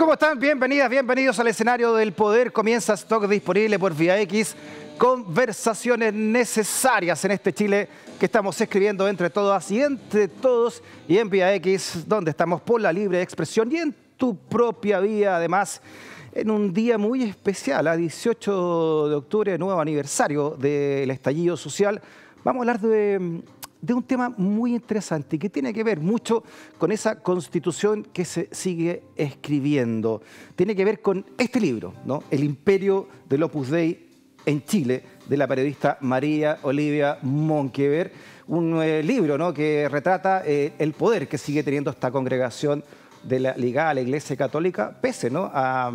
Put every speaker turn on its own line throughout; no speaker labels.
¿Cómo están? Bienvenidas, bienvenidos al escenario del poder. Comienza stock disponible por Vía X. Conversaciones necesarias en este Chile que estamos escribiendo entre todas y entre todos y en Vía X, donde estamos por la libre expresión y en tu propia vía, además, en un día muy especial, a 18 de octubre, nuevo aniversario del estallido social. Vamos a hablar de de un tema muy interesante que tiene que ver mucho con esa constitución que se sigue escribiendo. Tiene que ver con este libro, ¿no? El imperio del Opus Dei en Chile, de la periodista María Olivia Monquever. Un eh, libro ¿no? que retrata eh, el poder que sigue teniendo esta congregación de la, ligada a la Iglesia Católica, pese ¿no? a,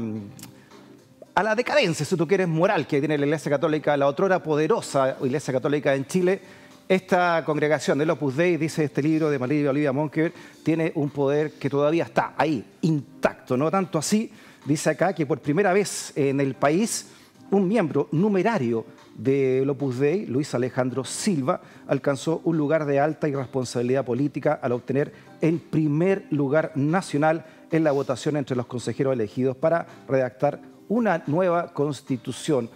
a la decadencia, si tú quieres, moral que tiene la Iglesia Católica, la otrora poderosa Iglesia Católica en Chile esta congregación del Opus Dei, dice este libro de María Olivia Monker, tiene un poder que todavía está ahí, intacto. No tanto así, dice acá que por primera vez en el país, un miembro numerario del Opus Dei, Luis Alejandro Silva, alcanzó un lugar de alta irresponsabilidad política al obtener el primer lugar nacional en la votación entre los consejeros elegidos para redactar una nueva constitución.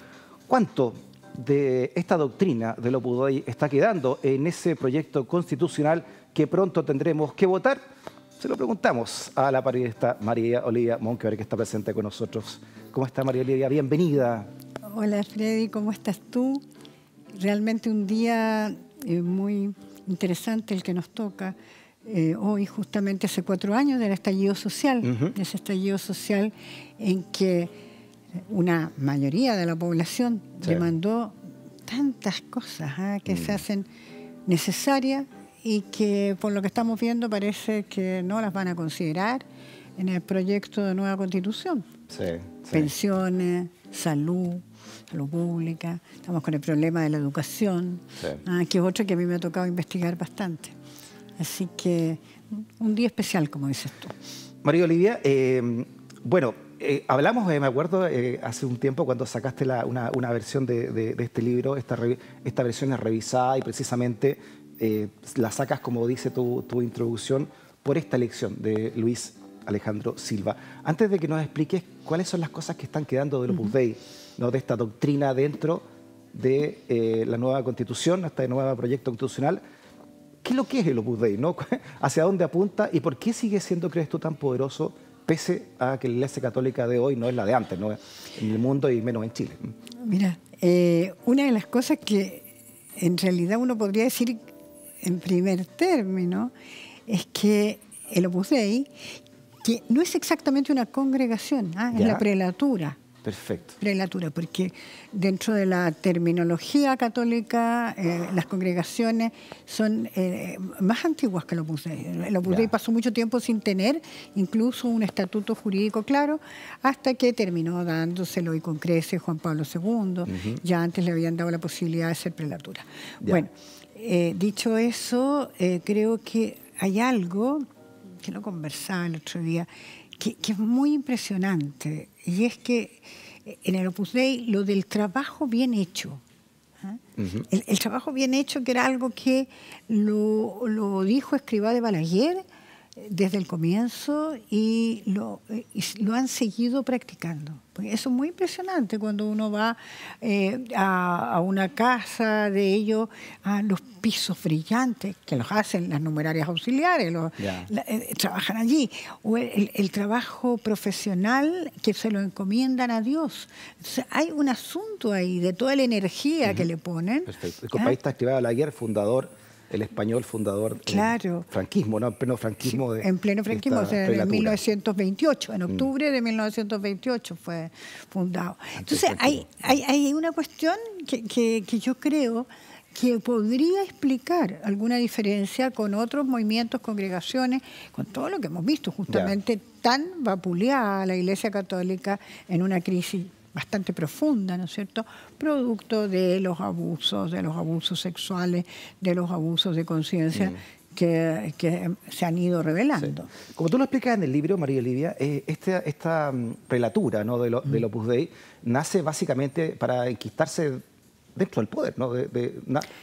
¿Cuánto de esta doctrina lo pudo y está quedando en ese proyecto constitucional que pronto tendremos que votar? Se lo preguntamos a la periodista María Olivia Monkever, que está presente con nosotros. ¿Cómo está María Olivia? Bienvenida.
Hola Freddy, ¿cómo estás tú? Realmente un día eh, muy interesante el que nos toca. Eh, hoy, justamente hace cuatro años, del estallido social, de ese estallido social en que una mayoría de la población demandó tantas cosas ¿ah? que mm. se hacen necesarias y que por lo que estamos viendo parece que no las van a considerar en el proyecto de nueva constitución. Sí, Pensiones, salud, salud pública, estamos con el problema de la educación, ¿ah? que es otro que a mí me ha tocado investigar bastante. Así que un día especial, como dices tú.
María Olivia, eh, bueno, eh, hablamos, eh, me acuerdo, eh, hace un tiempo cuando sacaste una, versión de, este libro, esta, versión es revisada y precisamente la sacas, como dice tu, introducción, por esta elección de Luis Alejandro Silva. Antes de que nos expliques cuáles son las cosas que están quedando del Opus Dei, de esta doctrina dentro de la nueva constitución, hasta este el nuevo proyecto constitucional, ¿qué es lo que es el Opus Dei? ¿Hacia dónde apunta y por qué sigue siendo, crees tú, tan poderoso pese a que la Iglesia Católica de hoy no es la de antes, no en el mundo y menos en Chile.
Mira, eh, una de las cosas que en realidad uno podría decir en primer término es que el Opus Dei, que no es exactamente una congregación, ¿ah? es la prelatura. Perfecto. Prelatura, porque dentro de la terminología católica, eh, las congregaciones son eh, más antiguas que el Opus Dei. El pasó mucho tiempo sin tener incluso un estatuto jurídico claro, hasta que terminó dándoselo y con crece Juan Pablo II. Ya antes le habían dado la posibilidad de ser prelatura. Bueno, eh, dicho eso, creo que hay algo que no conversaba el otro día, que es muy impresionante y es que eh, en el Opus Dei lo del trabajo bien hecho, ¿ah? el, trabajo bien hecho, que era algo que lo, lo dijo Escribá de Balaguer desde el comienzo y lo, lo han seguido practicando. eso es muy impresionante cuando uno va eh, a, una casa de ellos, a los pisos brillantes que los hacen las numerarias auxiliares, eh, trabajan allí, o el, trabajo profesional que se lo encomiendan a Dios. hay un asunto ahí de toda la energía que le ponen.
El compañero ¿Ah? está activado ayer, fundador el español fundador del franquismo, ¿no? En pleno franquismo. en pleno franquismo, en
1928, en mm. octubre de 1928 fue fundado. Entonces, hay, una cuestión que, yo creo que podría explicar alguna diferencia con otros movimientos, congregaciones, con todo lo que hemos visto, justamente tan vapuleada la Iglesia Católica en una crisis bastante profunda, ¿no es cierto?, producto de los abusos, de los abusos sexuales, de los abusos de conciencia. Mm. Que, se han ido revelando.
Como tú lo explicas en el libro, María Olivia, eh, este, esta, esta mm, relatura ¿no? de lo, mm. Opus Dei nace básicamente para enquistarse dentro del poder, ¿no?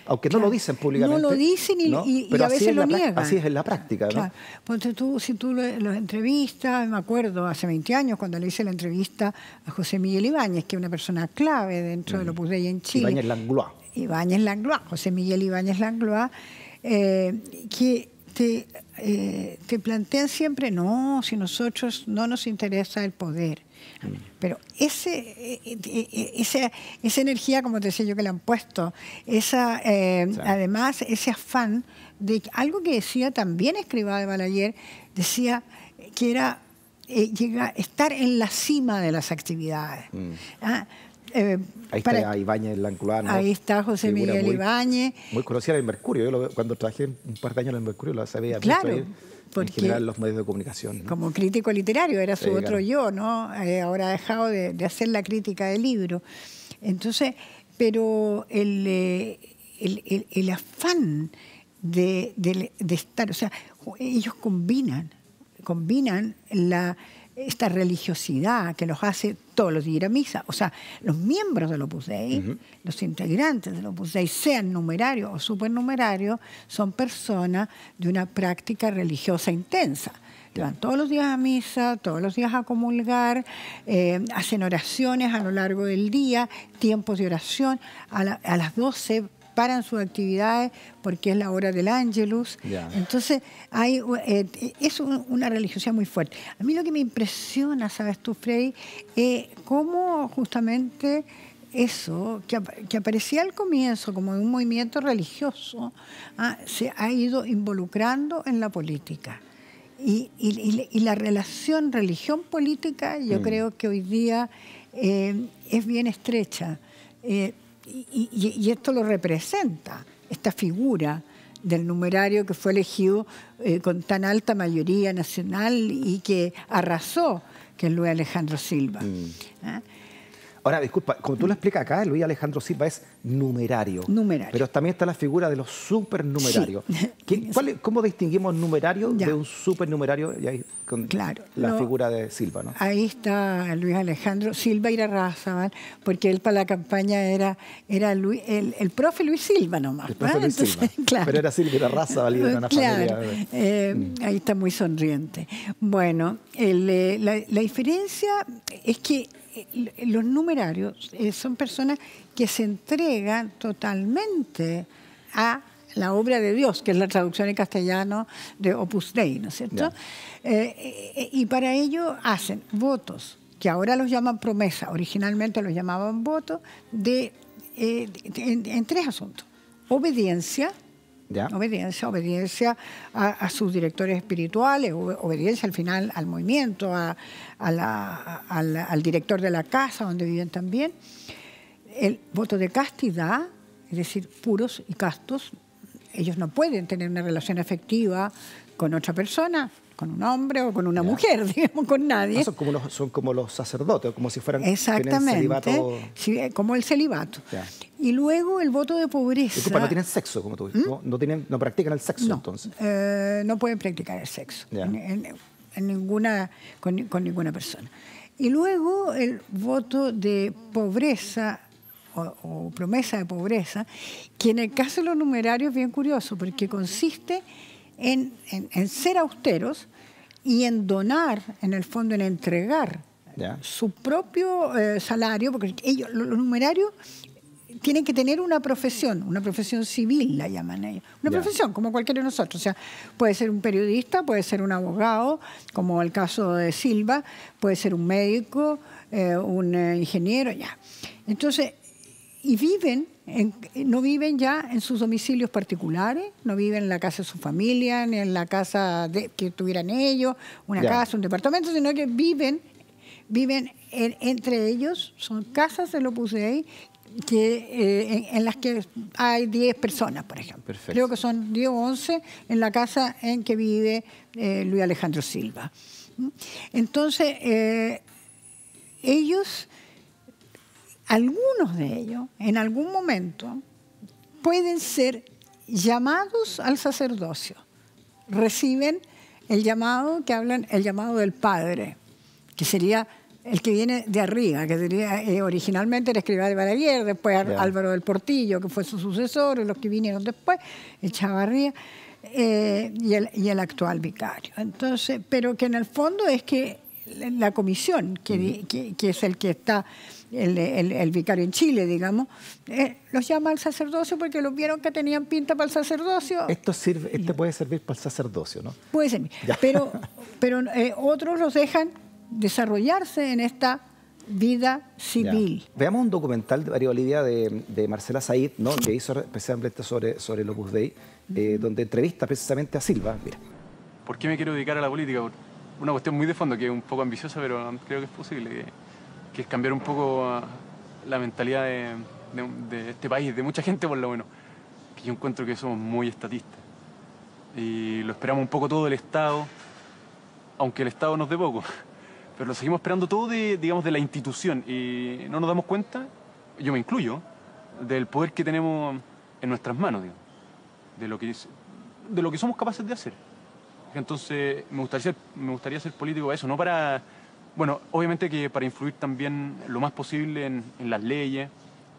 aunque no lo dicen públicamente. No lo dicen y, a veces lo
niegan. Así es
en la práctica,
¿no? tú, si tú los entrevistas, me acuerdo hace 20 años cuando le hice la entrevista a José Miguel Ibáñez, que es una persona clave dentro de mm. lo Opus en Chile. Ibáñez Langlois. Ibáñez Langlois, José Miguel Ibáñez Langlois, eh, que te, eh, te plantean siempre, no, si nosotros no nos interesa el poder, pero ese, eh, eh, eh, esa, energía, como te decía yo, que le han puesto, esa, además ese afán de algo que decía también escriba de Balayer, decía que era llegar, estar en la cima de las actividades. Mm. Ah, ahí está
Ibáñez Lanculano. Ahí está José Miguel Ibáñez. Muy, conocida en Mercurio. Yo cuando trabajé un par de años en el Mercurio, la sabía. Claro. Porque, los medios de comunicación. Como
crítico literario, era su otro yo, ¿no? Eh, ahora ha dejado de, hacer la crítica del libro. Entonces, pero el, eh, el, afán de estar, o sea, ellos combinan, combinan la esta religiosidad que los hace todos los días ir a misa. O sea, los miembros del Opus Dei, los integrantes del Opus Dei, sean numerarios o supernumerarios, son personas de una práctica religiosa intensa. van todos los días a misa, todos los días a comulgar, eh, hacen oraciones a lo largo del día, tiempos de oración. A, a las 12 paran sus actividades porque es la hora del ángelus. Entonces, hay, eh, es una religiosidad muy fuerte. A mí lo que me impresiona, sabes tú, Freddy, es eh, cómo justamente eso, que, aparecía al comienzo como un movimiento religioso, ah, se ha ido involucrando en la política. Y, la relación religión-política yo mm. creo que hoy día eh, es bien estrecha y, esto lo representa, esta figura del numerario que fue elegido eh, con tan alta mayoría nacional y que arrasó, que
es Luis Alejandro Silva. Mm. ¿Ah? Ahora, disculpa, como tú lo explicas acá, Luis Alejandro Silva es numerario. Numerario. Pero también está la figura de los supernumerarios. ¿Cómo distinguimos numerario de un supernumerario? Y ahí, con claro. La figura de Silva, ¿no?
Ahí está Luis Alejandro Silva ¿vale? porque él para la campaña era, era el, profe Luis Silva nomás. El profe Luis
Silva. Pero era Silva y la una
eh, mm. Ahí está muy sonriente. Bueno, eh, la, la diferencia es que eh, los numerarios eh, son personas que se entregan totalmente a la obra de Dios, que es la traducción en castellano de Opus Dei, ¿no es cierto? Eh, y para ello hacen votos, que ahora los llaman promesa, originalmente los llamaban votos, de, en tres asuntos. Obediencia, Obediencia, obediencia a, sus directores espirituales, obediencia al final al movimiento, a, al director de la casa donde viven también. El voto de castidad, es decir, puros y castos, ellos no pueden tener una relación afectiva con otra persona, con un hombre o con una mujer, digamos, con nadie. Ah, son, como los,
como los sacerdotes, como si fueran... Exactamente, celibato... Eh, como el celibato.
Y luego el voto de pobreza... Disculpa, no tienen
sexo, como tú dices, ¿Mm? ¿no? tienen, no, practican el sexo, entonces.
Eh, no pueden practicar el sexo en, ninguna, con, ninguna persona. Y luego el voto de pobreza o, o, promesa de pobreza, que en el caso de los numerarios es bien curioso, porque consiste en, ser austeros y en donar, en el fondo, en entregar su propio eh, salario, porque ellos, los numerarios tienen que tener una profesión, una profesión civil la llaman ellos, una profesión como cualquiera de nosotros, o sea, puede ser un periodista, puede ser un abogado, como el caso de Silva, puede ser un médico, eh, un eh, ingeniero, ya. Entonces, y viven, en, no viven ya en sus domicilios particulares, no viven en la casa de su familia, ni en la casa que tuvieran ellos, una casa, un departamento, sino que viven, viven entre ellos, son casas se lo puse que, eh, en, las que hay 10 personas, por ejemplo. Creo que son 10 o 11 en la casa en que vive eh, Luis Alejandro Silva. Entonces, eh, ellos algunos de ellos en algún momento pueden ser llamados al sacerdocio. Reciben el llamado que hablan, el llamado del Padre, que sería el que viene de arriba, que sería eh, originalmente el escriba de Balaguer, después Álvaro del Portillo, que fue su sucesor, los que vinieron después, el Chavarría, eh, y, el, actual vicario. Entonces, pero que en el fondo es que la comisión, que es el que está el, vicario en Chile, digamos, eh, los llama al sacerdocio porque los vieron que tenían pinta para el sacerdocio.
Esto sirve, este puede servir para el sacerdocio, ¿no?
Puede servir. Pero, pero eh, otros los dejan desarrollarse en esta vida civil.
Veamos un documental de María Olivia de, Marcela Said, ¿no? que hizo especialmente sobre, sobre el Opus Dei, eh, donde entrevista precisamente a Silva.
¿Por qué me quiero dedicar a la política? Una cuestión muy de fondo, que es un poco ambiciosa, pero creo que es posible que es cambiar un poco ah, la mentalidad de, este país, de mucha gente por lo bueno. Que yo encuentro que somos muy estatistas. Y lo esperamos un poco todo del Estado, aunque el Estado nos dé poco. Pero lo seguimos esperando todo de, digamos, de la institución. Y no nos damos cuenta, yo me incluyo, del poder que tenemos en nuestras manos, de lo que, de lo que somos capaces de hacer. Entonces, me gustaría ser, me gustaría ser político para eso, no para bueno, obviamente que para influir también lo más posible en, las leyes,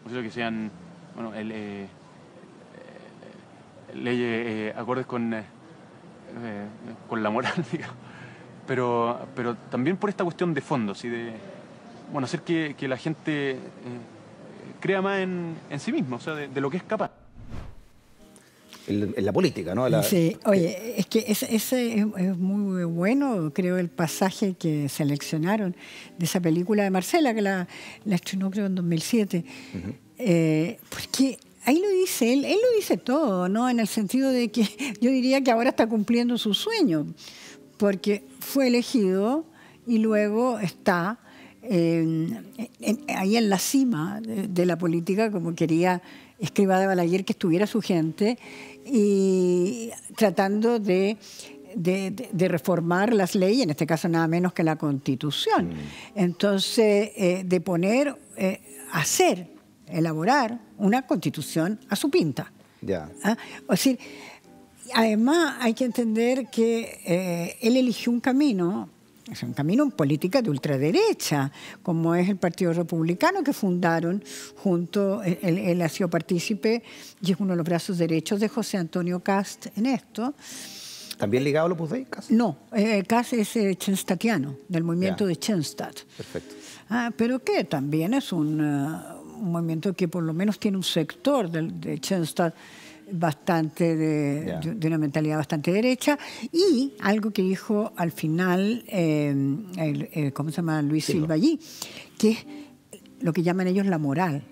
no que sean bueno, eh, eh, leyes eh, acordes con, con la moral, Pero, pero también por esta cuestión de fondos y de bueno, hacer que, la gente crea más en, sí mismo, o sea, de, de lo que es capaz en, la política, ¿no? sí,
oye, es que ese, es, muy bueno, creo, el pasaje que seleccionaron de esa película de Marcela, que la, estrenó creo en 2007, eh, porque ahí lo dice él, él lo dice todo, ¿no? En el sentido de que yo diría que ahora está cumpliendo su sueño, porque fue elegido y luego está ahí en la cima de, la política, como quería Escriba de Balaguer que estuviera su gente, y tratando de reformar las leyes, en este caso nada menos que la constitución. Mm. Entonces, eh, de poner, eh, hacer, elaborar una constitución a su pinta. ¿Ah? O sea, además hay que entender que eh, él eligió un camino es un camino política de ultraderecha, como es el Partido Republicano que fundaron junto, eh, él, ha sido partícipe y es uno de los brazos derechos de José Antonio Cast en esto.
¿También ligado a Opus Dei,
No, eh, Cast es eh, chenstatiano, del movimiento de Chenstat. Perfecto. Ah, pero que también es un, movimiento que por lo menos tiene un sector de, de bastante de, una mentalidad bastante derecha y algo que dijo al final eh, ¿cómo se llama? Luis Silva, allí que es lo que llaman ellos la moral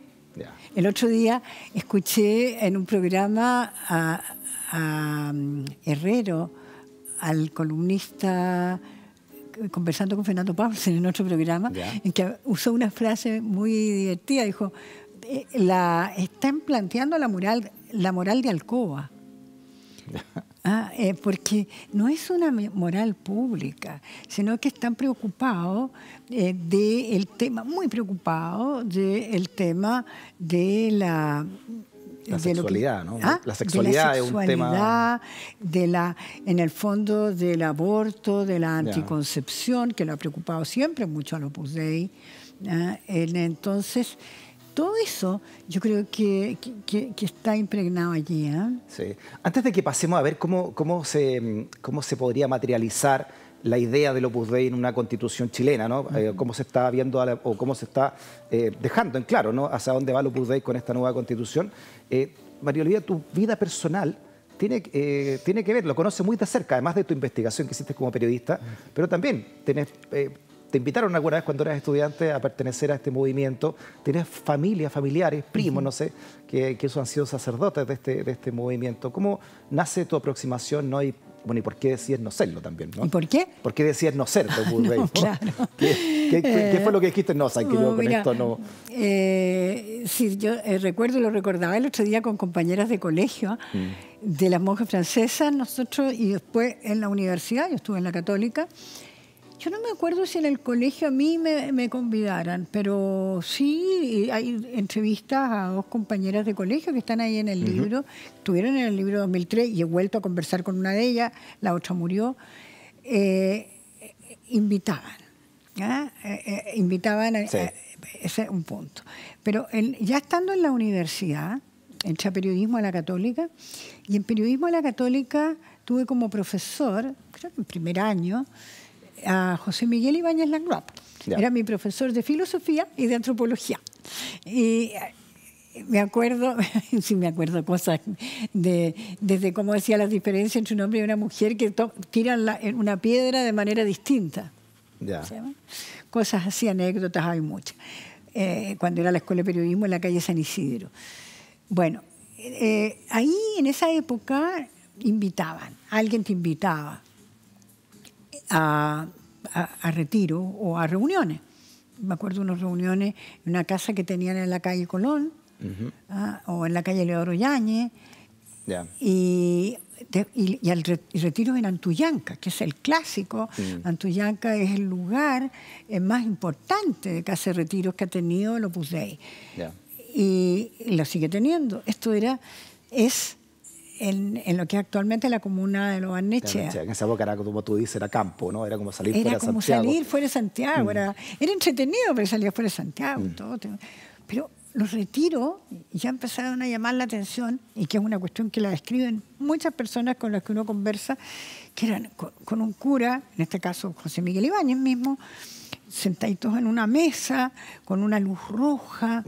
el otro día escuché en un programa a, um, Herrero al columnista eh, conversando con Fernando Páez en otro programa en que usó una frase muy divertida dijo eh, la, están planteando la moral, la moral de Alcoba. Ah, eh, porque no es una moral pública, sino que están preocupados eh, del tema, muy preocupados del tema de la...
de sexualidad, ¿no? Ah, la sexualidad la es un tema...
De la, en el fondo del aborto, de la anticoncepción, que lo ha preocupado siempre mucho a Lopus Dei. ¿ah? Entonces, todo eso yo creo que, está impregnado allí. ¿eh?
Sí. Antes de que pasemos a ver cómo, cómo, se, cómo se podría materializar la idea del Opus Dei en una constitución chilena, ¿no? Eh, cómo se está viendo o cómo se está eh, dejando en claro, ¿no? Hacia dónde va el Opus Dei con esta nueva constitución. María Olivia, tu vida personal tiene, tiene que ver, lo conoce muy de cerca, además de tu investigación que hiciste como periodista, pero también tenés te invitaron alguna vez cuando eras estudiante a pertenecer a este movimiento. Tienes familia, familiares, primos, no sé, que, eso han sido sacerdotes de este, de este movimiento. ¿Cómo nace tu aproximación no? y, bueno, ¿y por qué decías no serlo también? ¿no? ¿Y por qué? ¿Por qué decías no ser. ¿Qué, fue lo que dijiste? No, que yo no...
Eh, sí, yo eh, recuerdo, lo recordaba el otro día con compañeras de colegio, mm. de las monjas francesas, nosotros, y después en la universidad, yo estuve en la católica, yo no me acuerdo si en el colegio a mí me, convidaran, pero sí hay entrevistas a dos compañeras de colegio que están ahí en el libro, estuvieron en el libro 2003 y he vuelto a conversar con una de ellas, la otra murió, eh, invitaban, eh, eh, invitaban ese es un punto. Pero ya estando en la universidad, entré a periodismo a la católica, y en periodismo a la católica tuve como profesor, creo que en primer año, a José Miguel Ibáñez Langrap. Era mi profesor de filosofía y de antropología. Y eh, me acuerdo, sí me acuerdo cosas de, desde cómo decía las diferencias entre un hombre y una mujer que tiran una piedra de manera distinta. Cosas así, anécdotas, hay muchas. Eh, cuando era la escuela de periodismo en la calle San Isidro. Bueno, eh, ahí en esa época invitaban, alguien te invitaba a, a, retiro o a reuniones. Me acuerdo de unas reuniones en una casa que tenían en la calle Colón ah, o en la calle Leodoro Yañez. Y, y, al retiro en Antuyanca, que es el clásico. Mm. Antuyanca es el lugar eh, más importante de casa de retiros que ha tenido el Opus Dei. Y, y, lo sigue teniendo. Esto era, es en, lo que actualmente la comuna de Lobarnechea. En
esa época era como tú dices, era campo, ¿no? Era como salir fuera de Santiago. Era como salir
fuera de Santiago. Mm. Era, entretenido, pero salía fuera de Santiago. Mm. Todo. Pero los retiros ya empezaron a llamar la atención, y que es una cuestión que la describen muchas personas con las que uno conversa, que eran con, un cura, en este caso José Miguel Ibáñez mismo, sentaditos en una mesa, con una luz roja,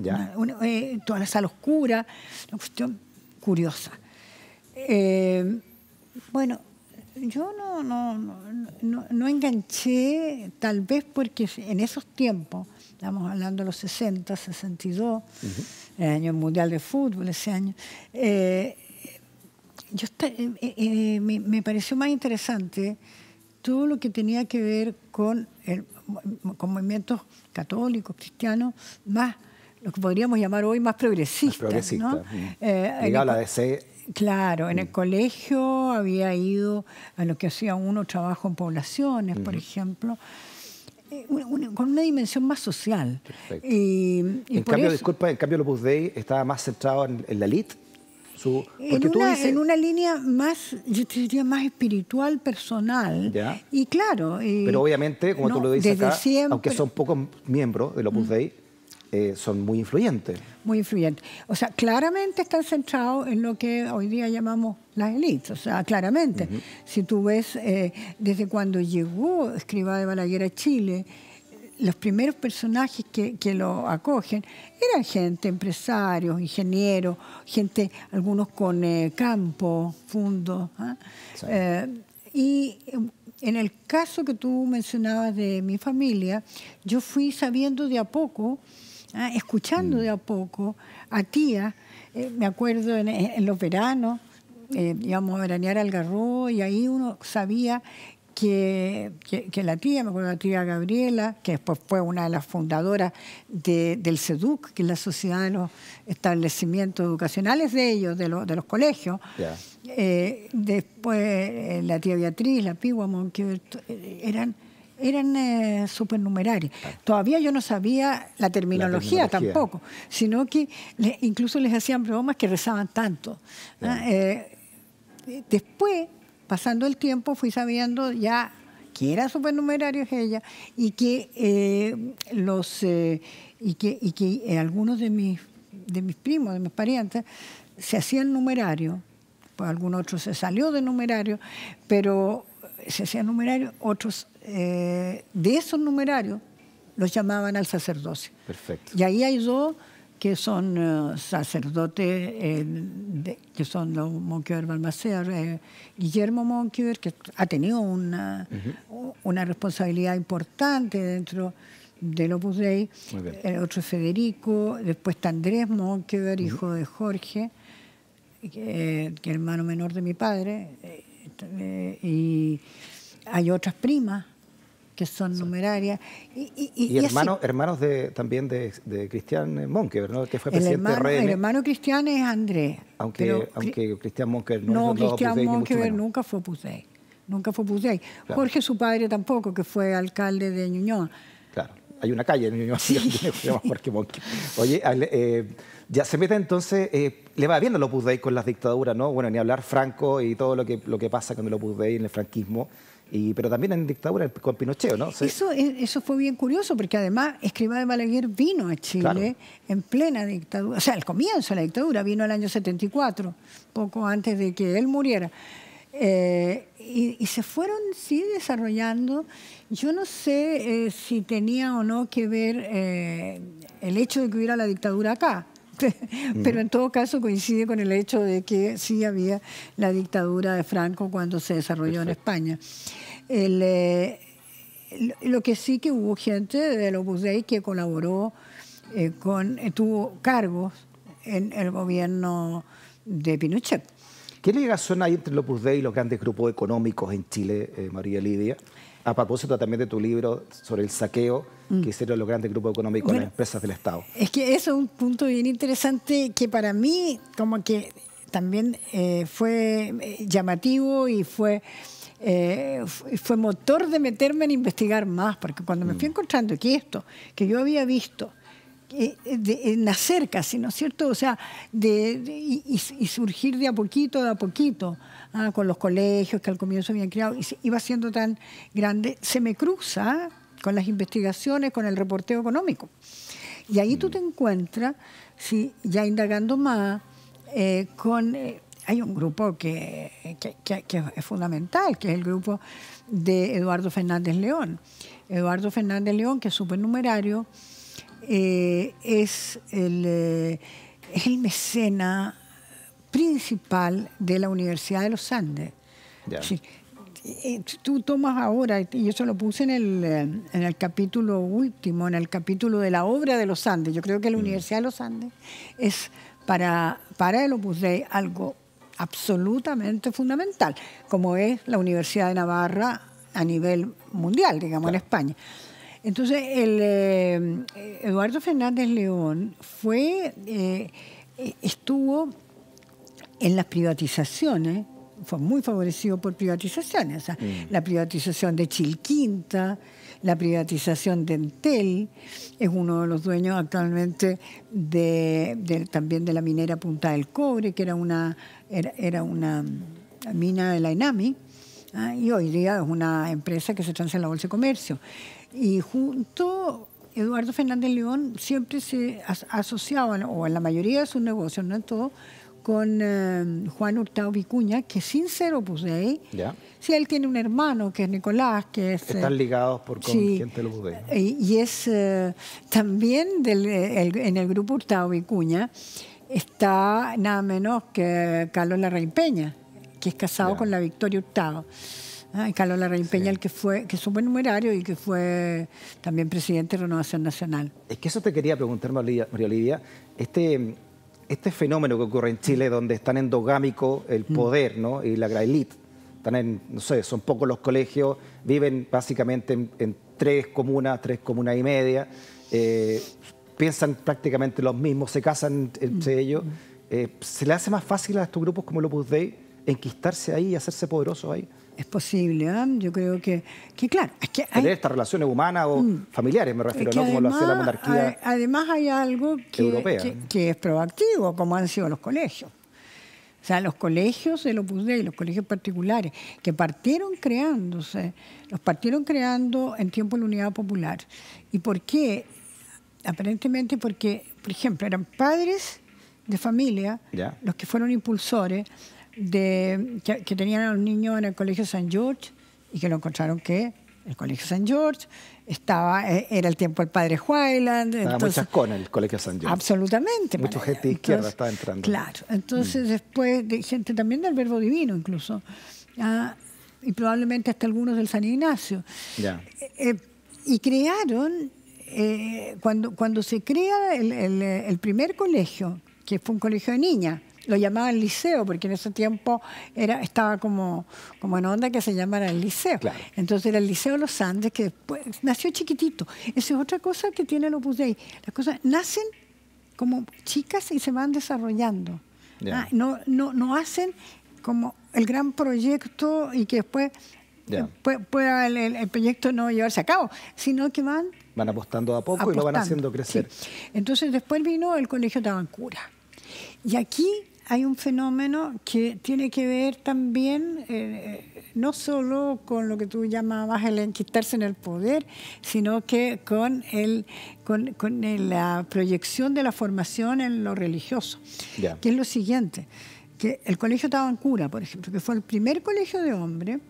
eh, toda la sala oscura, una cuestión curiosa. Eh, bueno, yo no, no, enganché, tal vez porque en esos tiempos, estamos hablando de los 60, 62, el año mundial de fútbol, ese año, eh, yo eh, me, pareció más interesante todo lo que tenía que ver con, movimientos católicos, cristianos, más lo que podríamos llamar hoy más progresistas. Más progresista. ¿no? la Claro, en el mm. colegio había ido a lo que hacía uno trabajo en poblaciones, por ejemplo, eh, con una dimensión más social. Y, en cambio,
disculpa, en cambio el Opus Dei estaba más centrado en, la elite. Su, en,
una, línea más, yo te diría, más espiritual, personal. Y claro. Eh, pero obviamente,
como tú lo dices acá, aunque son pocos miembros del Opus mm. Dei, eh, son muy influyentes.
Muy influyentes. O sea, claramente están centrados en lo que hoy día llamamos las élites. O sea, claramente. Si tú ves eh, desde cuando llegó Escriba de Balaguer a Chile, los primeros personajes que, lo acogen eran gente, empresarios, ingenieros, gente, algunos con eh, campo, fundo, ¿ah? y em, en el caso que tú mencionabas de mi familia, yo fui sabiendo de a poco Ah, escuchando mm. de a poco a tía, eh, me acuerdo en, los veranos, eh, íbamos a veranear al Garro y ahí uno sabía que, que, la tía, me acuerdo la tía Gabriela, que después fue una de las fundadoras del SEDUC, que es la Sociedad de los Establecimientos Educacionales de ellos, de, los colegios. Eh, después la tía Beatriz, la Piguamón, que eran eran eh, supernumerarios. Todavía yo no sabía la terminología, tampoco, sino que incluso les hacían bromas que rezaban tanto. Eh, después, pasando el tiempo, fui sabiendo ya que era supernumerario ella y que eh, los y que, y que algunos de mis de mis primos, de mis parientes, se hacían numerario, pues algún otro se salió de numerario, pero se hacían numerario, otros eh, de esos numerarios los llamaban al sacerdocio. Y ahí hay dos que son eh, sacerdotes, eh, que son los Monkever Balmacer, Guillermo Monkever, que ha tenido una, responsabilidad importante dentro del Opus Dei, el otro Federico, después está Andrés Monkever, hijo de Jorge, que es hermano menor de mi padre, y hay otras primas que son numerarias. Y, y, hermanos
de, también de, de Cristian Monker, ¿no? que fue presidente de hermano, El
hermano Cristian es Andrés.
Aunque, Cristian aunque Cristian Monker no, no Cristian Pusey,
nunca fue Pusey. Nunca fue Pusey. Jorge, su padre tampoco, que fue alcalde de Ñuñoa.
Claro, hay una calle en Ñuñoa sí. que se llama Jorge Monker. Oye, eh, ya se mete entonces, eh, le va viendo a los Dei con las dictaduras, ¿no? Bueno, ni hablar Franco y todo lo que, lo que pasa con los pusey en el franquismo pero también en dictadura con Pinochet, ¿no?
Eso, fue bien curioso, porque además Escribá de Balaguer vino a Chile en plena dictadura, o sea, al comienzo de la dictadura, vino el año 74, poco antes de que él muriera. Eh, y, se fueron, sí, desarrollando. Yo no sé eh, si tenía o no que ver eh, el hecho de que hubiera la dictadura acá. Pero en todo caso coincide con el hecho de que sí había la dictadura de Franco cuando se desarrolló en España. Eh, lo que sí que hubo gente de Opus Dei que colaboró, eh, con, eh, tuvo cargos en el gobierno de Pinochet.
¿Qué ligación hay entre el Opus y los grandes grupos económicos en Chile, María Lidia? A propósito también de tu libro sobre el saqueo Mm. que hicieron los grandes grupos económicos, en las empresas del Estado.
Es que eso es un punto bien interesante que para mí como que también eh, fue eh, llamativo y fue... Eh, fue motor de meterme en investigar más, porque cuando me mm. fui encontrando que esto, que yo había visto, en la nacer casi, ¿no es cierto? O sea, de, y, surgir de a poquito, de a poquito, ah, con los colegios que al comienzo habían creado, y iba siendo tan grande, se me cruza con las investigaciones, con el reporteo económico. Y ahí tú mm. te encuentras, ya indagando más, eh, con... Eh, hay un grupo que, es fundamental, que es el grupo de Eduardo Fernández León. Eduardo Fernández León, que es supernumerario, eh, es el, eh, mecena principal de la Universidad de los Andes tú tomas ahora, y eso lo puse en el, eh, en el capítulo último, en el capítulo de la obra de los Andes. Yo creo que la mm. Universidad de los Andes es para, para el Opus Dei algo absolutamente fundamental, como es la Universidad de Navarra a nivel mundial, digamos, en España. Entonces, el, eh, Eduardo Fernández León fue, eh, estuvo en las privatizaciones fue muy favorecido por privatizaciones. Mm. La privatización de Chilquinta, la privatización de Entel, es uno de los dueños actualmente de, también de la minera Punta del Cobre, que era una, era, una mina de la ENAMI, ah, y hoy día es una empresa que se transa en la Bolsa de Comercio. Y junto Eduardo Fernández León siempre se asociaba, o en la mayoría de sus negocios, no en todos, con em, Juan Hurtado Vicuña, que sincero puse Si él tiene un hermano que es Nicolás, que es... Están eh, ligados por con sí, gente eh, Y, es eh, también en el grupo Hurtado Vicuña está nada menos que Carlos Larraín Peña, que es casado con la Victoria Hurtado. Ah, Carlos Larraín Peña, el que fue, que es numerario y que fue también presidente de Renovación
Nacional. Es que eso te quería preguntar, María Olivia. Este, este fenómeno que ocurre en Chile, donde están endogámicos el mm. poder ¿no? y la gran están en, no sé, son pocos los colegios, viven básicamente en, tres comunas, tres comunas y media, eh, piensan prácticamente los mismos, se casan entre mm. ellos. Eh, ¿Se le hace más fácil a estos grupos como el Opus enquistarse ahí y hacerse poderoso ahí? Es posible, ¿ah? yo creo que, que claro, es que hay... Tener estas relaciones humanas o mm. familiares, me refiero, ¿no? como lo hace la monarquía.
además hay algo que, Que, es proactivo, como han sido los colegios. O sea, los colegios de Opus ...y los colegios particulares, que partieron creándose, los partieron creando en tiempo de la Unidad Popular. ¿Y por qué? Aparentemente porque, por ejemplo, eran padres de familia los que fueron impulsores de, que, tenían a los niños en el Colegio San George y que lo encontraron que el Colegio San George estaba eh, era el tiempo del padre Huayland. muchas
con en el Colegio San George.
Absolutamente.
Mucha gente izquierda estaba entrando. Claro.
Entonces mm. después, de, gente también del Verbo Divino incluso, ah, y probablemente hasta algunos del San Ignacio. Ya. Eh, eh, y crearon, cuando, cuando se crea el, el, el primer colegio, que fue un colegio de niñas, lo llamaban liceo, porque en ese tiempo era, estaba como, como en onda que se llamara el liceo. Entonces era el Liceo Los Andes, que después nació chiquitito. Esa es otra cosa que tiene Opus Dei. Las cosas nacen como chicas y se van desarrollando. Ah, no, no, no hacen como el gran proyecto y que después eh, pueda el, proyecto no llevarse a cabo, sino que van...
Van apostando a poco y lo van haciendo crecer.
Entonces después vino el Colegio Tabancura. Y aquí hay un fenómeno que tiene que ver también eh, eh, no solo con lo que tú llamabas el enquistarse en el poder, sino que con, el, con, eh, la proyección de la formación en lo religioso, que es lo siguiente, que el Colegio Tabancura, por ejemplo, que fue el primer colegio de hombre,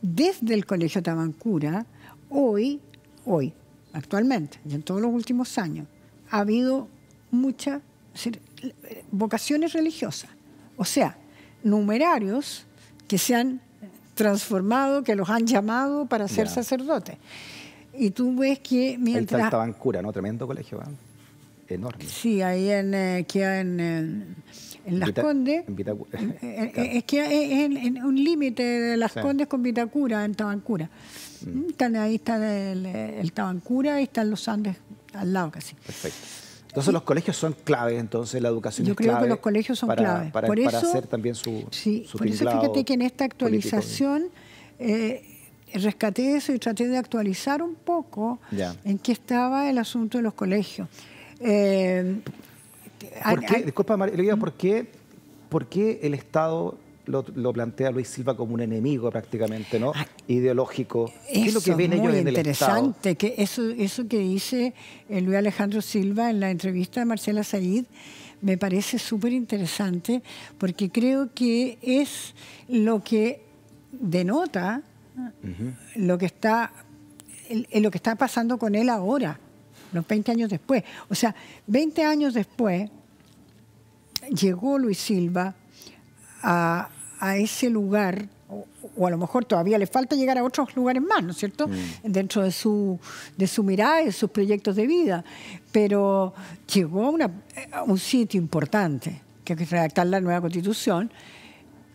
desde el Colegio Tabancura, hoy, hoy, actualmente, y en todos los últimos años, ha habido mucha vocaciones religiosas, o sea, numerarios que se han transformado, que los han llamado para ser sacerdotes. Y tú ves que mientras... Ahí estaban
cura, ¿no? Tremendo colegio, ¿eh? enorme.
Sí, ahí en, eh, eh,
en, Las Condes.
Es que en, un límite de Las Condes con Vitacura, en Tabancura. Mm. ahí está el, el Tabancura, y están los Andes al lado casi.
Perfecto. Entonces los colegios son claves, entonces la educación Yo creo que los colegios
son para, Para, hacer
también su... Sí, por eso fíjate que en
esta actualización eh, rescaté eso y traté de actualizar un poco en qué estaba el asunto de los colegios. Eh,
disculpa, María, ¿por qué el Estado lo, plantea Luis Silva como un enemigo prácticamente, ¿no? Ah, Ideológico. eso, es lo que muy interesante,
que eso, eso que dice eh, Luis Alejandro Silva en la entrevista de Marcela Said me parece súper interesante porque creo que es lo que denota lo que está lo que está pasando con él ahora, los 20 años después. O sea, 20 años después llegó Luis Silva a, a ese lugar, o, a lo mejor todavía le falta llegar a otros lugares más, ¿no es cierto? Mm. Dentro de su, de su mirada y de sus proyectos de vida. Pero llegó a, un sitio importante, que es redactar la nueva constitución,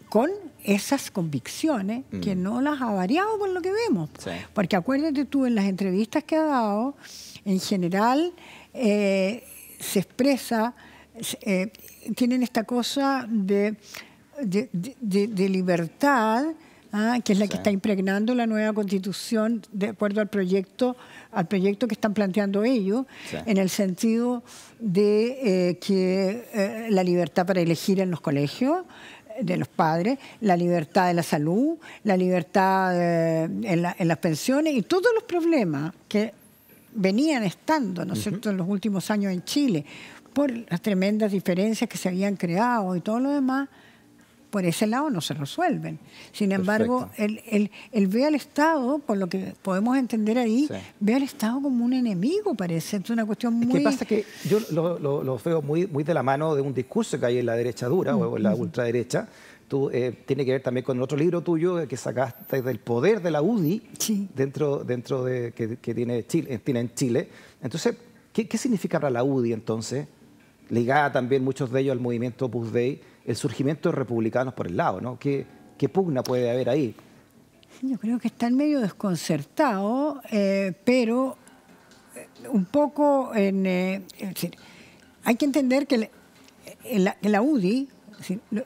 con esas convicciones mm. que no las ha variado por lo que vemos. Porque acuérdate tú, en las entrevistas que ha dado, en general eh, se expresa, eh, tienen esta cosa de de, libertad, ah, que es la que está impregnando la nueva constitución de acuerdo al proyecto, al proyecto que están planteando ellos, en el sentido de eh, que eh, la libertad para elegir en los colegios, eh, de los padres, la libertad de la salud, la libertad en, las pensiones y todos los problemas que venían estando, en los últimos años en Chile, por las tremendas diferencias que se habían creado y todo lo demás, por ese lado no se resuelven. Sin embargo, él, ve al Estado, por lo que podemos entender ahí, ve al Estado como un enemigo, parece. Es una cuestión muy... Es que pasa que
yo lo, veo muy, de la mano de un discurso que hay en la derecha dura o en la ultraderecha, Tú, eh, tiene que ver también con otro libro tuyo que sacaste del poder de la UDI dentro, de que, tiene, Chile, eh, tiene en Chile. Entonces, ¿qué, significa para la UDI entonces? Ligada también muchos de ellos al movimiento Pusdei el surgimiento de republicanos por el lado, ¿no? ¿Qué, pugna puede haber ahí?
Yo creo que están medio desconcertados, eh, pero eh, un poco en... Eh, hay que entender que en la, UDI,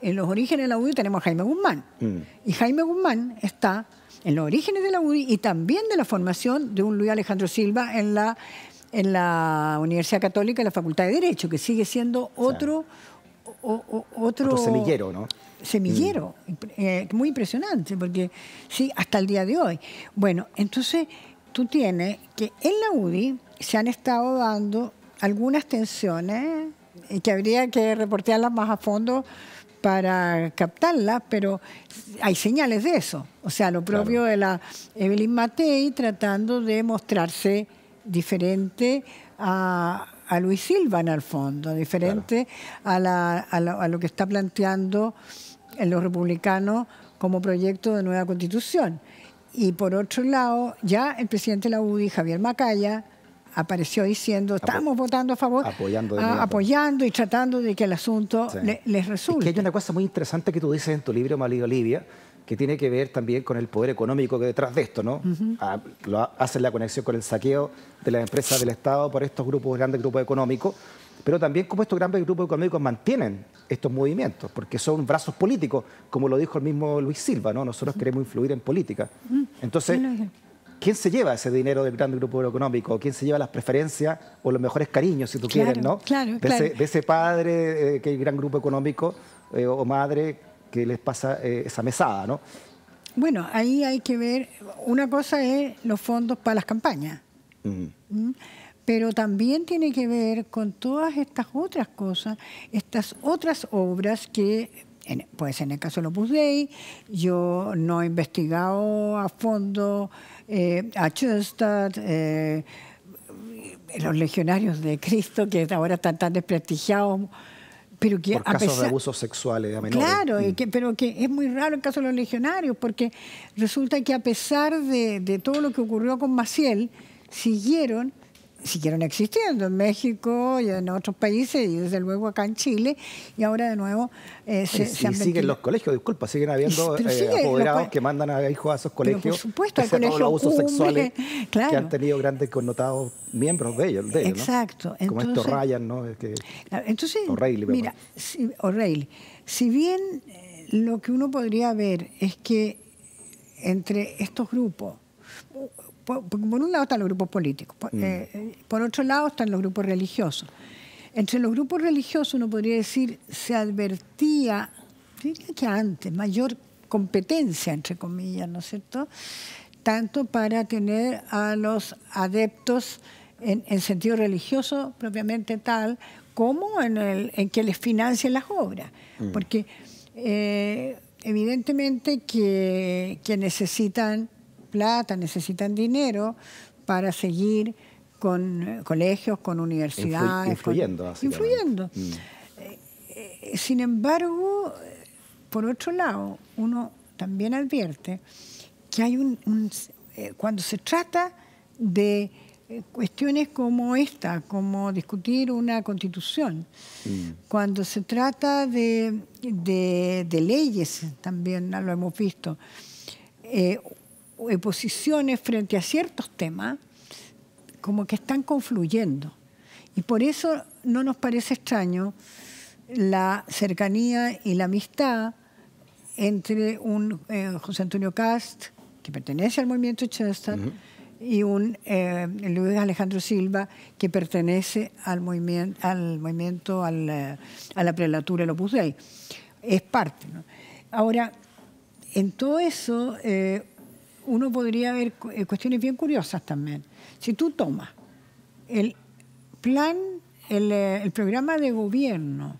en los orígenes de la UDI tenemos a Jaime Guzmán. Mm. Y Jaime Guzmán está en los orígenes de la UDI y también de la formación de un Luis Alejandro Silva en la, en la Universidad Católica, en la Facultad de Derecho, que sigue siendo otro otro, semillero,
¿no? Semillero,
mm. eh, muy impresionante, porque sí, hasta el día de hoy. Bueno, entonces tú tienes que en la UDI se han estado dando algunas tensiones eh, que habría que reportearlas más a fondo para captarlas, pero hay señales de eso. O sea, lo propio de la Evelyn Matei tratando de mostrarse diferente a, a Luis Silva en el fondo, diferente a, la, a, lo que está planteando en los republicanos como proyecto de nueva constitución. Y por otro lado, ya el presidente de la UDI, Javier Macaya, apareció diciendo, estamos votando a favor, apoyando, ah, apoyando, y tratando de que el asunto
les resulte. que hay una cosa muy interesante que tú dices en tu libro, Malí Olivia, que tiene que ver también con el poder económico que detrás de esto, ¿no? Ah, hacen la conexión con el saqueo de las empresas del Estado por estos grupos, grandes grupos económicos, pero también cómo estos grandes grupos económicos mantienen estos movimientos, porque son brazos políticos, como lo dijo el mismo Luis Silva, ¿no? Nosotros queremos influir en política. Mm, Entonces, ¿quién se lleva ese dinero del gran grupo económico? ¿Quién se lleva las preferencias o los mejores cariños, si tú quieres, ¿no? Claro, de, claro. Ese, de ese padre eh, que que el gran grupo económico eh, o madre que les pasa eh, esa mesada, ¿no?
Bueno, ahí hay que ver, una cosa es los fondos para las campañas, pero también tiene que ver con todas estas otras cosas, estas otras obras que pues en el caso de los Dei, yo no he investigado a fondo eh, a Chustad, eh, los legionarios de Cristo, que ahora están tan desprestigiados pero por casos de abusos
sexuales Claro,
mm. pero que es muy raro el caso de los legionarios, porque resulta que a pesar de todo lo que ocurrió con Maciel, siguieron siguieron existiendo en México y en otros países y desde luego acá en Chile y ahora de nuevo eh, se, siguen los
colegios, disculpa, siguen habiendo eh, apoderados que mandan a hijos a esos colegios. por supuesto, colegios los abusos sexuales que han tenido grandes connotados miembros de ellos. Exacto. Como estos Ryan, ¿no?
entonces, Mira, si, O'Reilly, si bien eh, lo que uno podría ver es que entre estos grupos por, un lado están los grupos políticos, mm. eh, eh, por, otro lado están los grupos religiosos. Entre los grupos religiosos, uno podría decir, se advertía, diría que antes, mayor competencia, entre comillas, ¿no es cierto? Tanto para tener a los adeptos en, sentido religioso propiamente tal, como en, el, en que les financien las obras. Mm. Porque eh, evidentemente que, que necesitan plata, necesitan dinero para seguir con eh, colegios, con universidades. influyendo. influyendo. Mm. Eh, eh, sin embargo, por otro lado, uno también advierte que hay un, cuando se trata de cuestiones como esta, como discutir una constitución, mm. cuando se trata de, de, leyes, también lo hemos visto, eh, posiciones frente a ciertos temas como que están confluyendo. Y por eso no nos parece extraño la cercanía y la amistad entre un eh, José Antonio Cast, que pertenece al movimiento Chester, y un eh, Luis Alejandro Silva, que pertenece al, movimiento, al movimiento, a la prelatura del Opus Dei. Es parte. Ahora, en todo eso uno podría ver eh, cuestiones bien curiosas también. Si tú tomas el plan, eh, el, programa de gobierno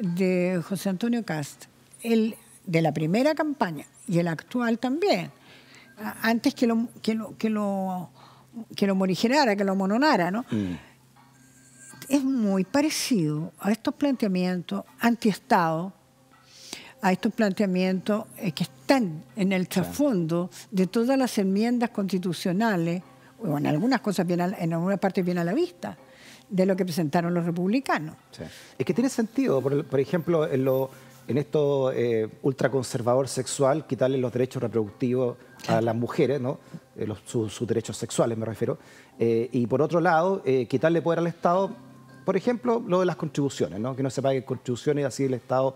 de José Antonio Cast, el de la primera campaña y el actual también, antes que lo, que lo, que lo, que que lo mononara, ¿no? Mm. Es muy parecido a estos planteamientos antiestado a estos planteamientos eh, que están en el trasfondo de todas las enmiendas constitucionales, o en algunas cosas bien a, en alguna parte bien a la vista, de lo que presentaron los republicanos.
Es que tiene sentido, por, ejemplo, en, lo, en esto eh, ultraconservador sexual, quitarle los derechos reproductivos a las mujeres, ¿no? Eh, sus derechos sexuales me refiero, y por otro lado, quitarle poder al Estado, por ejemplo, lo de las contribuciones, ¿no? que no se paguen contribuciones y así el Estado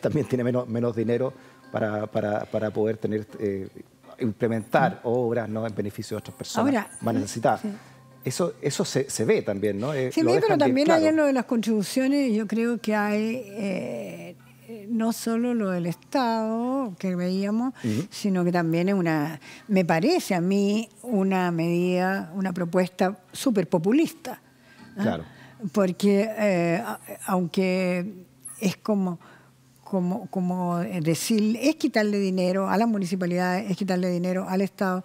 también tiene menos, dinero para, poder tener, eh, implementar mm. obras ¿no? en beneficio de otras personas Ahora, a eh, necesitar Eso, eso se, ve también, ¿no? Eh, pero también hay en
lo de las contribuciones, yo creo que hay no solo lo del Estado que veíamos, sino que también es una, me parece a mí, una medida, una propuesta súper populista. ¿ah? Claro. Porque aunque es como como, decir, es quitarle dinero a las municipalidades, es quitarle dinero al Estado.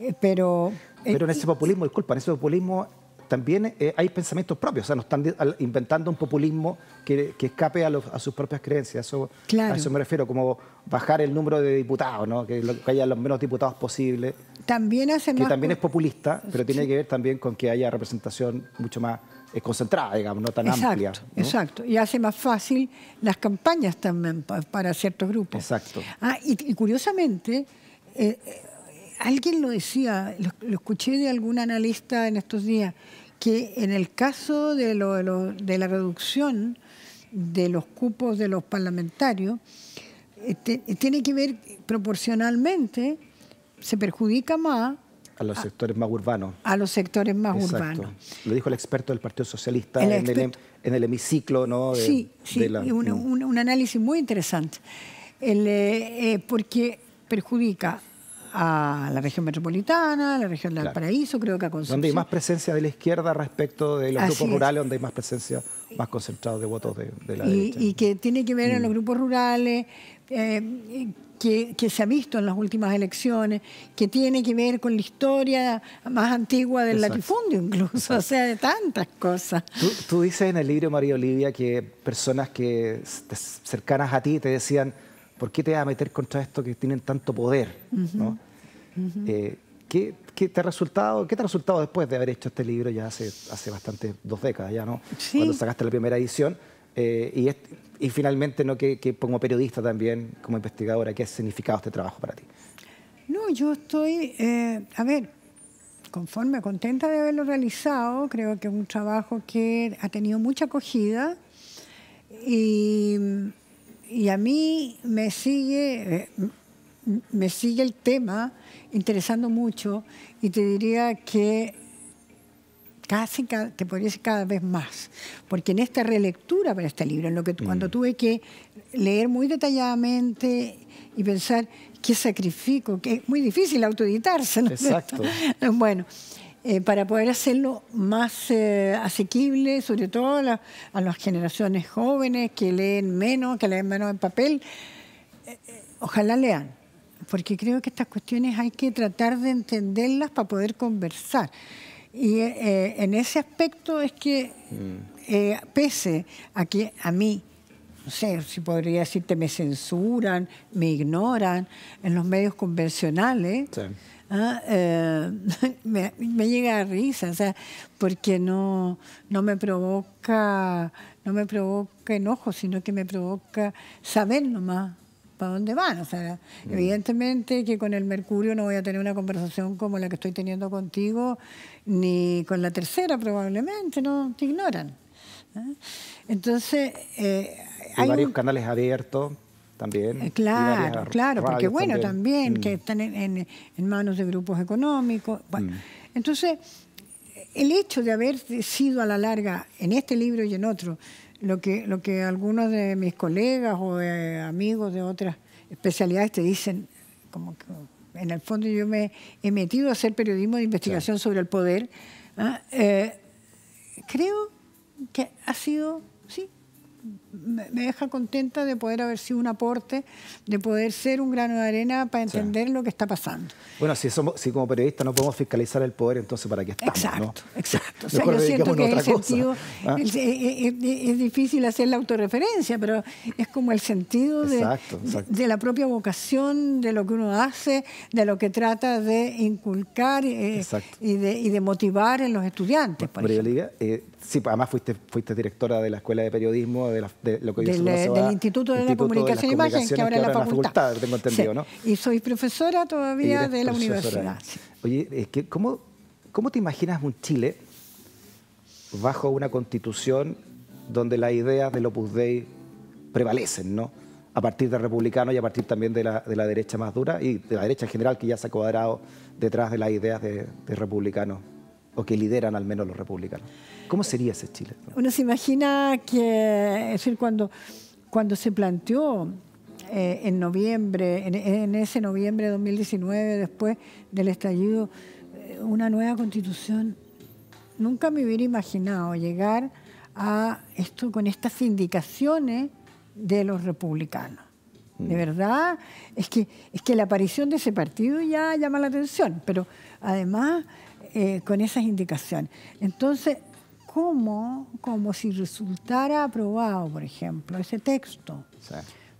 Eh, pero, eh, pero en ese
populismo, disculpa, en ese populismo también eh, hay pensamientos propios, o sea, no están inventando un populismo que, escape a, sus propias creencias. Eso, A eso me refiero, como bajar el número de diputados, ¿no? que, haya los menos diputados posible.
También hace Que también es
populista, pero tiene que ver también con que haya representación mucho más es concentrada, digamos, no tan amplia. Exacto,
y hace más fácil las campañas también para ciertos grupos. Exacto. Ah, y, curiosamente, eh, eh, alguien lo decía, lo, escuché de algún analista en estos días, que en el caso de, de, la reducción de los cupos de los parlamentarios, eh, tiene que ver proporcionalmente, se perjudica más
a los ah. sectores más urbanos.
A los sectores más urbanos.
Lo dijo el experto del Partido Socialista en, el, hemiciclo, ¿no? sí, sí, un,
mm. Un, análisis muy interesante. Eh, eh, porque perjudica a la región metropolitana, a la región del Paraíso, creo que a Concepción. Donde hay más
presencia de la izquierda respecto de los grupos rurales, donde hay más presencia más concentrados de votos de, la y, derecha.
Y que tiene que ver en los mm. grupos rurales eh, que, se ha visto en las últimas elecciones, que tiene que ver con la historia más antigua del latifundio, incluso, o sea, de tantas
cosas. Tú, dices en el libro, María Olivia, que personas que cercanas a ti te decían, ¿por qué te vas a meter contra esto que tienen tanto poder? Eh, ¿qué, te, ha resultado, ¿Qué te ha resultado después de haber hecho este libro ya hace, hace bastante dos décadas ya, ¿no? Cuando sacaste la primera edición. Eh, y y finalmente, ¿no? Que, que, como periodista también, como investigadora, ¿qué ha significado este trabajo para ti?
No, yo estoy, eh, a ver, conforme, contenta de haberlo realizado. Creo que es un trabajo que ha tenido mucha acogida y, a mí me sigue, eh, me sigue el tema interesando mucho y te diría que casi te podría decir cada vez más, porque en esta relectura para este libro, en lo que cuando mm. tuve que leer muy detalladamente y pensar qué sacrifico, que es muy difícil autoeditarse, Exacto. bueno, eh, para poder hacerlo más eh, asequible, sobre todo a, las generaciones jóvenes que leen menos, que leen menos en papel, eh, ojalá lean porque creo que estas cuestiones hay que tratar de entenderlas para poder conversar. Y eh, eh, en ese aspecto es que, mm. eh, pese a que a mí, no sé si podría decirte, me censuran, me ignoran en los medios convencionales, ¿ah? me, me, llega a risa, o sea, porque no, no me provoca no me provoca enojo, sino que me provoca saber nomás para dónde van. O sea, mm. evidentemente que con el Mercurio no voy a tener una conversación como la que estoy teniendo contigo, ni con la tercera probablemente, no te ignoran. ¿eh? Entonces, eh, hay, varios
canales abiertos también. Eh, claro, claro, porque bueno, también, mm. que
están en, manos de grupos económicos. Bueno, mm. Entonces, el hecho de haber sido a la larga en este libro y en otro, lo que, lo que algunos de mis colegas o amigos de otras especialidades te dicen, como que en el fondo yo me he metido a hacer periodismo de investigación sobre el poder, ¿ah? eh, creo que ha sido, sí, me deja contenta de poder haber sido un aporte, de poder ser un grano de arena para entender lo que está pasando.
Bueno, si, somos, si como periodista no podemos fiscalizar el poder, entonces ¿para qué estamos? Exacto, exacto. siento que sentido, ah.
es, difícil hacer la autorreferencia, pero es como el sentido de, la propia vocación, de lo que uno hace, de lo que trata de inculcar eh, y, de, motivar en los estudiantes.
Por, eh, pues, además fuiste, fuiste directora de la Escuela de Periodismo de la eh, del, Instituto de, Comunicación y e Imagen, que ahora es la facultad.
Y soy profesora todavía de la universidad.
Oye, es que, ¿cómo, ¿cómo te imaginas un Chile bajo una constitución donde las ideas del Opus Dei prevalecen, ¿no? a partir de republicanos y a partir también de la, de la, derecha más dura y de la derecha en general que ya se ha cuadrado detrás de las ideas de, de republicanos o que lideran al menos los republicanos. ¿Cómo sería ese Chile?
Uno se imagina que, es decir, cuando, cuando se planteó eh, en noviembre, en, ese noviembre de 2019, después del estallido, eh, una nueva constitución, nunca me hubiera imaginado llegar a esto con estas indicaciones de los republicanos. De mm. verdad, es que, es que la aparición de ese partido ya llama la atención, pero además eh, con esas indicaciones. Entonces, ¿cómo, como si resultara aprobado, por ejemplo, ese texto,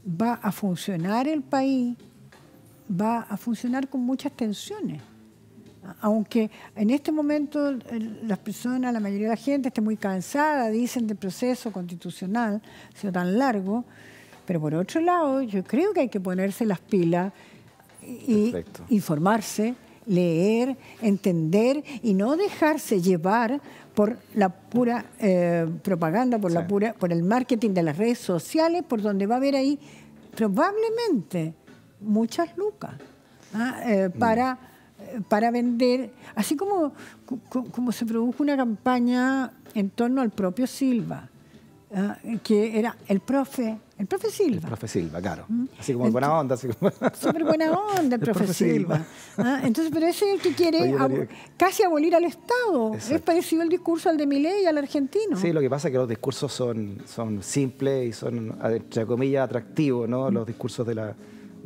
va a funcionar el país? Va a funcionar con muchas tensiones. Aunque en este momento las personas, la mayoría de la gente esté muy cansada, dicen, del proceso constitucional, ha sido tan largo, pero por otro lado, yo creo que hay que ponerse las pilas y informarse, leer, entender y no dejarse llevar por la pura eh, propaganda, por, la pura, por el marketing de las redes sociales, por donde va a haber ahí probablemente muchas lucas ¿ah? eh, mm. para, vender, así como, como se produjo una campaña en torno al propio Silva Ah, que era el profe, el profe Silva.
El profe Silva, claro. Mm. Así como el, buena onda. Así como... Súper buena onda el profe, Silva.
Ah, entonces, pero ese es el que quiere casi abolir al Estado. Es parecido el discurso al de Milei y al argentino. Sí, lo
que pasa es que los discursos son, son simples y son, entre comillas, atractivos, ¿no? Mm. Los discursos de la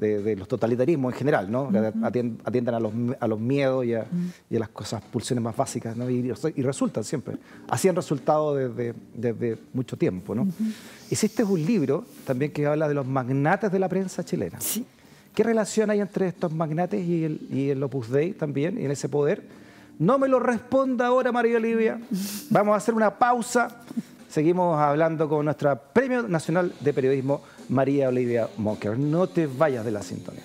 de, los totalitarismos en general, ¿no? atiendan a los, miedos y a, las cosas, pulsiones más básicas, ¿no? Y, resultan siempre. Así han resultado desde, desde mucho tiempo, ¿no? un libro también que habla de los magnates de la prensa chilena. Sí. ¿Qué relación hay entre estos magnates y el, y el Opus Dei también, y en ese poder? No me lo responda ahora, María Olivia. Vamos a hacer una pausa. Seguimos hablando con nuestra Premio Nacional de Periodismo, María Olivia mocker No te vayas de la sintonía.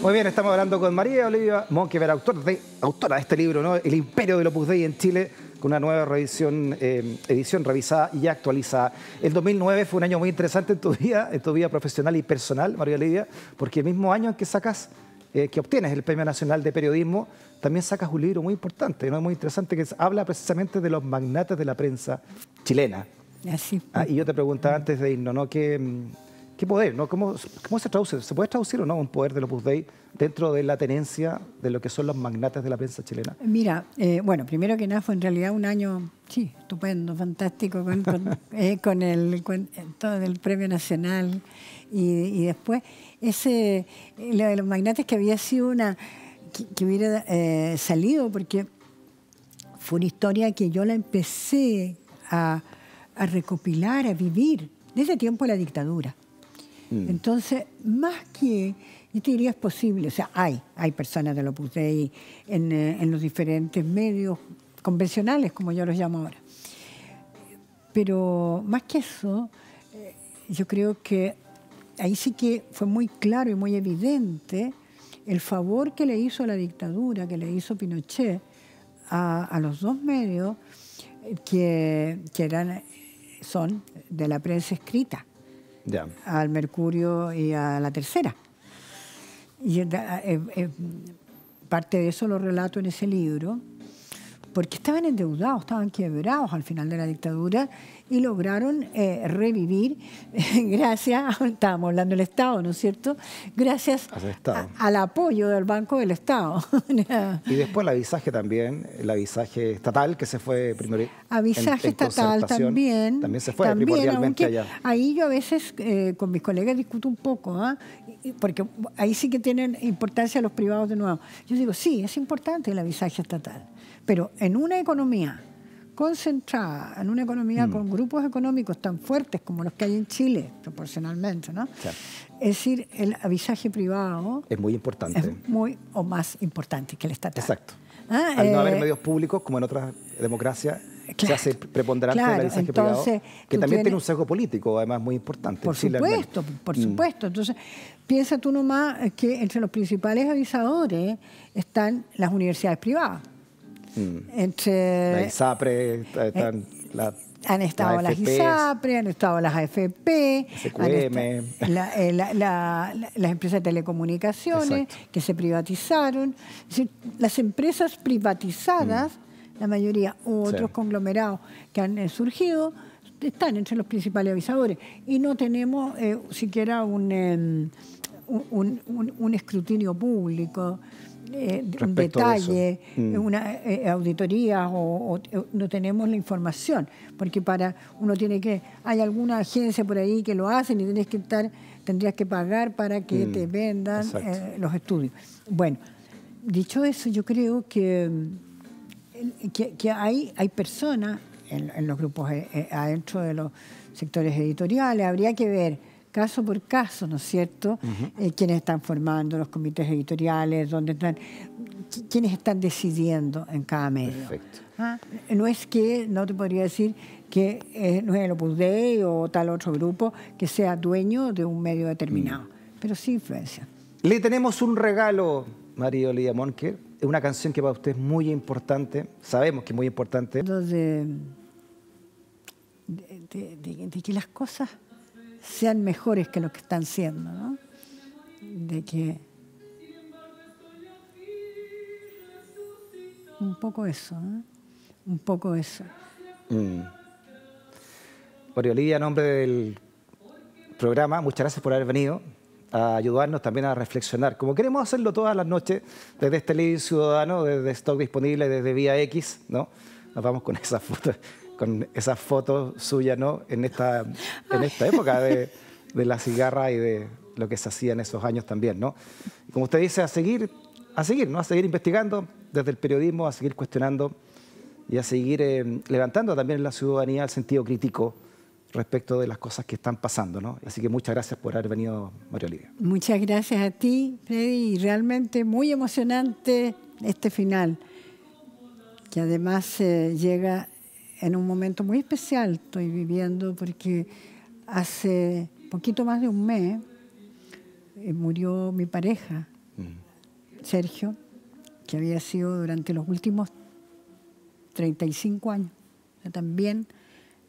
Muy bien, estamos hablando con María Olivia Monkever, autora de, autora de este libro, El Imperio del Opus Dei en Chile, con una nueva revisión, eh, edición revisada y actualizada. El 2009 fue un año muy interesante en tu vida, en tu vida profesional y personal, María Olivia, porque el mismo año en que sacas, eh, que obtienes el Premio Nacional de Periodismo, también sacas un libro muy importante, muy interesante, que habla precisamente de los magnates de la prensa chilena. Ah, y yo te preguntaba antes de irnos, ¿no? ¿Qué, mm, qué poder, ¿no? ¿Cómo, se traduce? ¿Se puede traducir o no un poder de los Dei dentro de la tenencia de lo que son los magnates de la prensa chilena?
Mira, eh, bueno, primero que nada fue en realidad un año, sí, estupendo, fantástico, con, eh, el, con, eh, todo el Premio Nacional y, después ese, lo de los magnates que había sido una, que, hubiera salido, porque fue una historia que yo la empecé a a recopilar, a vivir, desde tiempo la dictadura. Mm. Entonces, más que, yo te diría es posible, o sea, hay, hay personas de lo Dei en, eh, en los diferentes medios convencionales, como yo los llamo ahora. Pero más que eso, eh, yo creo que ahí sí que fue muy claro y muy evidente el favor que le hizo la dictadura, que le hizo Pinochet a, los dos medios eh, que, que eran son de la prensa escrita, al Mercurio y a la Tercera. Y eh, eh, eh, parte de eso lo relato en ese libro porque estaban endeudados, estaban quebrados al final de la dictadura y lograron eh, revivir, gracias, estábamos hablando del Estado, ¿no es cierto? Gracias al apoyo del Banco del Estado.
y después el avisaje también, el avisaje estatal que se fue primero. Avisaje estatal también. También se fue primordialmente allá.
Ahí yo a veces eh, con mis colegas discuto un poco, ¿ah? porque ahí sí que tienen importancia los privados de nuevo. Yo digo, sí, es importante el avisaje estatal pero en una economía concentrada, en una economía mm. con grupos económicos tan fuertes como los que hay en Chile, proporcionalmente, Es decir, el avisaje privado...
Es muy importante. muy o
más importante que el
estatal. Exacto.
Ah, al no haber eh, medios
públicos, como en otras democracias, se hace preponderante el avisaje privado, que también tiene un sesgo político, además, muy importante. Por supuesto, por mm. supuesto.
Entonces, piensa tú nomás que entre los principales avisadores están las universidades privadas la
ISAPRE, han estado las, han estado
las eh, AFP, las empresas de telecomunicaciones que se privatizaron. las empresas privatizadas, mm. la mayoría, u otros conglomerados que han eh, surgido, están entre los principales avisadores. Y no tenemos eh, siquiera un, em, un, escrutinio público, eh, un detalle, mm. una eh, auditoría o, eh, no tenemos la información, porque para uno tiene que, hay alguna agencia por ahí que lo hacen y tienes que estar, tendrías que pagar para que mm. te vendan los estudios. Bueno, dicho eso, yo creo que, mm, que, hay, hay personas en los grupos adentro de los sectores editoriales, habría que ver caso por caso, ¿no es cierto? Eh, quienes están formando los comités editoriales, dónde están, quienes están decidiendo en cada medio. Perfecto. Ah, no es que, no te podría decir que eh, no es el Opus Dei o tal otro grupo que sea dueño de un medio determinado, mm. pero sí influencia.
Le tenemos un regalo, María Olivia Monker, una canción que para usted es muy importante, sabemos que es muy importante. de, de, que las cosas
sean mejores que los que están siendo, ¿no? De que un poco eso, ¿eh? un poco eso.
Mm. en nombre del programa, muchas gracias por haber venido a ayudarnos también a reflexionar, como queremos hacerlo todas las noches desde este living ciudadano, desde Stock Disponible, desde Vía X, ¿no? Nos vamos con esa foto con esas fotos suyas, ¿no? En esta, en esta época de, de la cigarra y de lo que se hacía en esos años también, ¿no? Como usted dice, a seguir, a seguir, ¿no? A seguir investigando desde el periodismo, a seguir cuestionando y a seguir eh, levantando también en la ciudadanía el sentido crítico respecto de las cosas que están pasando, ¿no? Así que muchas gracias por haber venido, María Olivia.
Muchas gracias a ti, Freddy, y realmente muy emocionante este final, que además eh, llega en un momento muy especial estoy viviendo porque hace poquito más de un mes eh, murió mi pareja,
mm.
Sergio, que había sido durante los últimos 35 años. También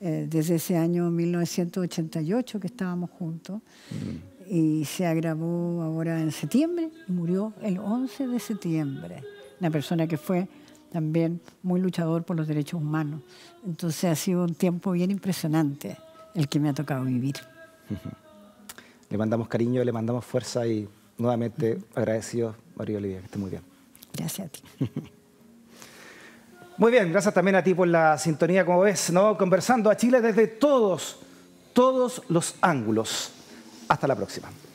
eh, desde ese año 1988 que estábamos juntos. Mm. Y se agravó ahora en septiembre, murió el 11 de septiembre. Una persona que fue también muy luchador por los derechos humanos. Entonces ha sido un tiempo bien impresionante el que me ha tocado vivir.
Le mandamos cariño, le mandamos fuerza y nuevamente agradecido, María Olivia, que esté muy bien. Gracias a ti. Muy bien, gracias también a ti por la sintonía, como ves, ¿no? Conversando a Chile desde todos, todos los ángulos. Hasta la próxima.